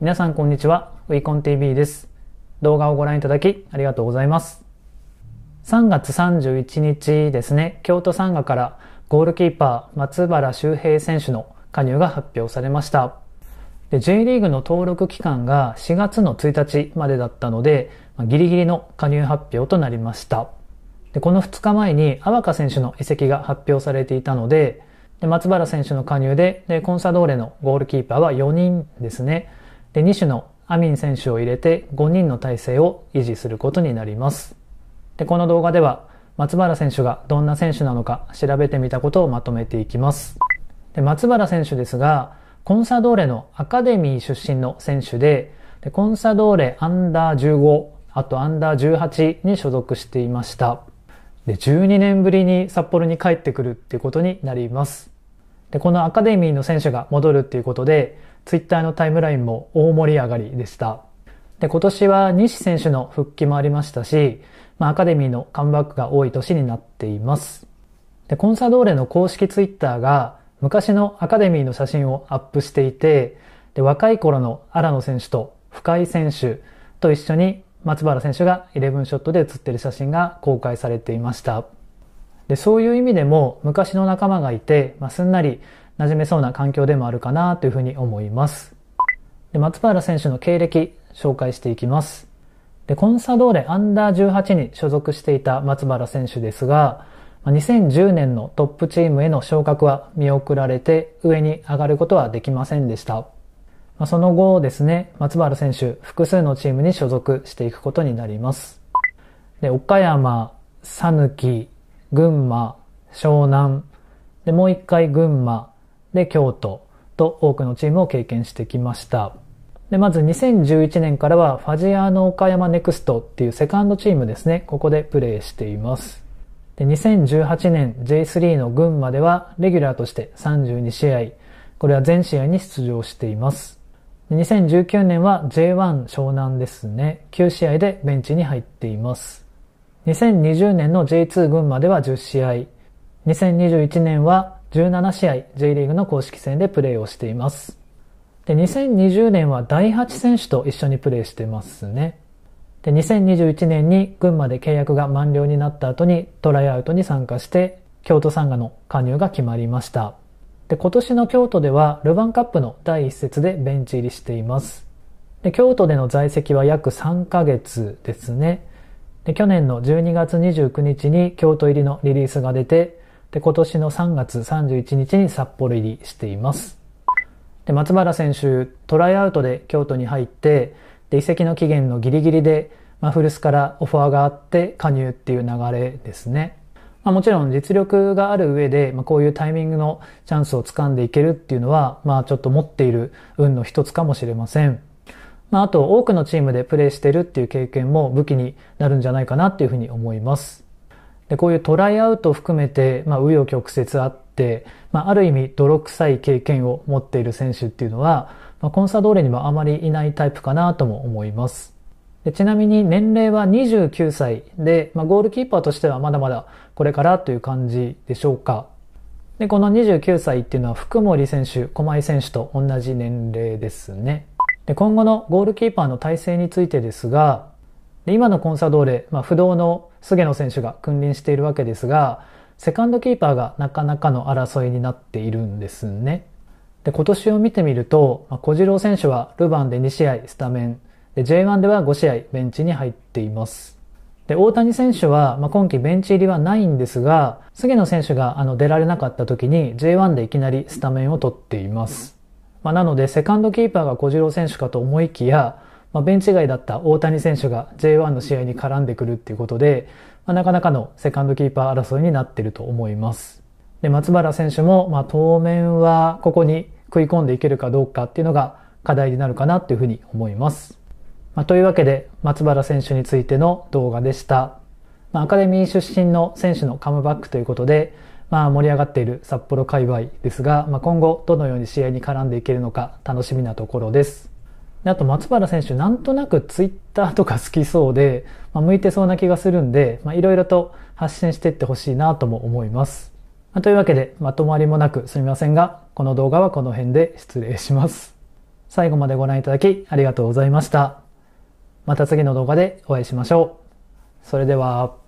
皆さんこんにちは。ウィコン TV です。動画をご覧いただきありがとうございます。3月31日ですね、京都サンガからゴールキーパー松原修平選手の加入が発表されました。で J リーグの登録期間が4月の1日までだったので、ギリギリの加入発表となりました。でこの2日前に阿波香選手の移籍が発表されていたので、で松原選手の加入でで、コンサドーレのゴールキーパーは4人ですね。で、2種のアミン選手を入れて5人の体制を維持することになります。で、この動画では松原選手がどんな選手なのか調べてみたことをまとめていきます。で、松原選手ですが、コンサドーレのアカデミー出身の選手で、でコンサドーレアンダー15、あとアンダー18に所属していました。で、12年ぶりに札幌に帰ってくるっていうことになります。で、このアカデミーの選手が戻るっていうことで、ツイッターのタイムラインも大盛り上がりでした。で、今年は西選手の復帰もありましたし、まあ、アカデミーのカムバックが多い年になっています。で、コンサドーレの公式ツイッターが昔のアカデミーの写真をアップしていて、で、若い頃の荒野選手と深井選手と一緒に松原選手が11ショットで写っている写真が公開されていました。で、そういう意味でも昔の仲間がいて、まあ、すんなり馴染めそうな環境でもあるかなというふうに思います。で、松原選手の経歴紹介していきます。で、コンサドーレアンダー18に所属していた松原選手ですが、2010年のトップチームへの昇格は見送られて上に上がることはできませんでした。その後ですね、松原選手、複数のチームに所属していくことになります。で、岡山、さぬき、群馬、湘南、で、もう一回群馬、で、京都と多くのチームを経験してきました。で、まず2011年からはファジアーノ岡山ネクストっていうセカンドチームですね。ここでプレーしています。で、2018年 J3 の群馬ではレギュラーとして32試合。これは全試合に出場しています。2019年は J1 湘南ですね。9試合でベンチに入っています。2020年の J2 群馬では10試合、2021年は17試合 J リーグの公式戦でプレーをしています。で、2020年は第8選手と一緒にプレーしてますね。で、2021年に群馬で契約が満了になった後にトライアウトに参加して、京都サンガの加入が決まりました。で、今年の京都ではルヴァンカップの第一節でベンチ入りしています。で、京都での在籍は約3ヶ月ですね。で、去年の12月29日に京都入りのリリースが出て、で、今年の3月31日に札幌入りしています。で、松原選手、トライアウトで京都に入って、で、移籍の期限のギリギリで、まあ、古巣からオファーがあって加入っていう流れですね。まあ、もちろん実力がある上で、まあ、こういうタイミングのチャンスを掴んでいけるっていうのは、まあ、ちょっと持っている運の一つかもしれません。まあ、あと多くのチームでプレーしてるっていう経験も武器になるんじゃないかなっていうふうに思います。で、こういうトライアウト含めて、まあ、紆余曲折あって、まあ、ある意味泥臭い経験を持っている選手っていうのは、まあ、コンサドーレにはあまりいないタイプかなとも思います。でちなみに年齢は29歳で、まあ、ゴールキーパーとしてはまだまだこれからという感じでしょうか。で、この29歳っていうのは福森選手、駒井選手と同じ年齢ですね。で、今後のゴールキーパーの体制についてですが、で今のコンサドーレ、まあ、不動の菅野選手が君臨しているわけですが、セカンドキーパーがなかなかの争いになっているんですね。で、今年を見てみると、まあ、小次郎選手はルヴァンで2試合スタメン、で、J1 では5試合ベンチに入っています。で、大谷選手は、まあ、今季ベンチ入りはないんですが、菅野選手があの出られなかった時に J1 でいきなりスタメンを取っています。まあ、なので、セカンドキーパーが小次郎選手かと思いきや、まあ、ベンチ外だった大谷選手が J1 の試合に絡んでくるっていうことで、まあ、なかなかのセカンドキーパー争いになってると思います。で、松原選手も、まあ、当面はここに食い込んでいけるかどうかっていうのが課題になるかなっていうふうに思います。まあ、というわけで、松原選手についての動画でした。まあ、アカデミー出身の選手のカムバックということで、まあ、盛り上がっている札幌界隈ですが、まあ、今後どのように試合に絡んでいけるのか楽しみなところです。であと松原選手なんとなくツイッター とか好きそうで、まあ、向いてそうな気がするんで、まあ、いろいろと発信していってほしいなとも思います。まあ、というわけでまとまりもなくすみませんが、この動画はこの辺で失礼します。最後までご覧いただきありがとうございました。また次の動画でお会いしましょう。それでは。